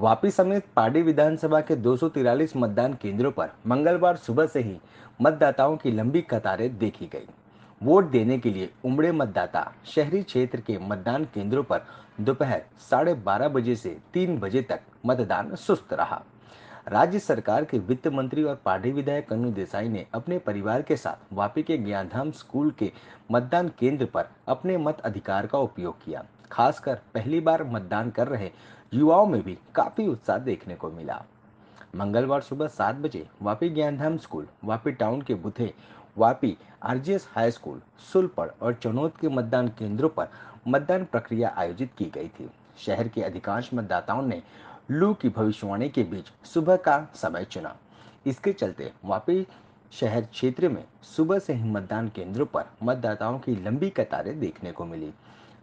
वापी समेत पार्टी विधानसभा के दो मतदान केंद्रों पर मंगलवार सुबह से ही मतदाताओं की लंबी कतारें देखी गई वोट देने के लिए उमड़े मतदाता शहरी क्षेत्र के मतदान केंद्रों पर दोपहर साढ़े बारह बजे से तीन बजे तक मतदान सुस्त रहा राज्य सरकार के वित्त मंत्री और पार्टी विधायक कन्नू देसाई ने अपने परिवार के साथ वापी के ज्ञानधाम स्कूल के मतदान केंद्र पर अपने मत अधिकार का उपयोग किया खासकर पहली बार मतदान कर रहे युवाओं में भी काफी उत्साह देखने को मिला मंगलवार सुबह सात बजे वापी ज्ञानधाम स्कूल वापी टाउन के बुथे Vapi RGS high school Sulpad और चनौत के मतदान केंद्रों पर मतदान प्रक्रिया आयोजित की गई थी शहर के अधिकांश मतदाताओं ने लू की भविष्यवाणी के बीच सुबह का समय चुना इसके चलते वापी शहर क्षेत्र में सुबह से ही मतदान केंद्रों पर मतदाताओं की लंबी कतारें देखने को मिली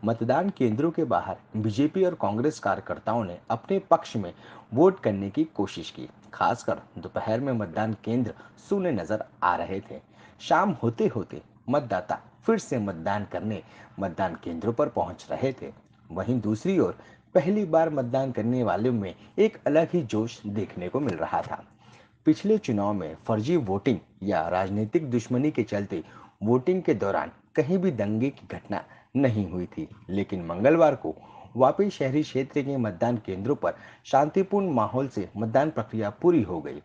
मतदान केंद्रों के बाहर बीजेपी और कांग्रेस कार्यकर्ताओं ने अपने पक्ष में वोट करने की कोशिश की खासकर दोपहर में मतदान केंद्र सूने नजर आ रहे थे शाम होते होते मतदाता फिर से मतदान करने मतदान केंद्रों पर पहुंच रहे थे वहीं दूसरी ओर पहली बार मतदान करने वालों में एक अलग ही जोश देखने को मिल रहा था पिछले चुनाव में फर्जी वोटिंग या राजनीतिक दुश्मनी के चलते वोटिंग के दौरान कहीं भी दंगे की घटना नहीं हुई थी लेकिन मंगलवार को वापी शहरी क्षेत्र के मतदान केंद्रों पर शांतिपूर्ण माहौल से मतदान प्रक्रिया पूरी हो गई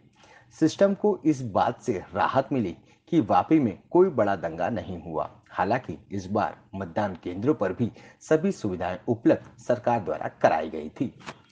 सिस्टम को इस बात से राहत मिली कि वापी में कोई बड़ा दंगा नहीं हुआ हालांकि इस बार मतदान केंद्रों पर भी सभी सुविधाएं उपलब्ध सरकार द्वारा कराई गई थी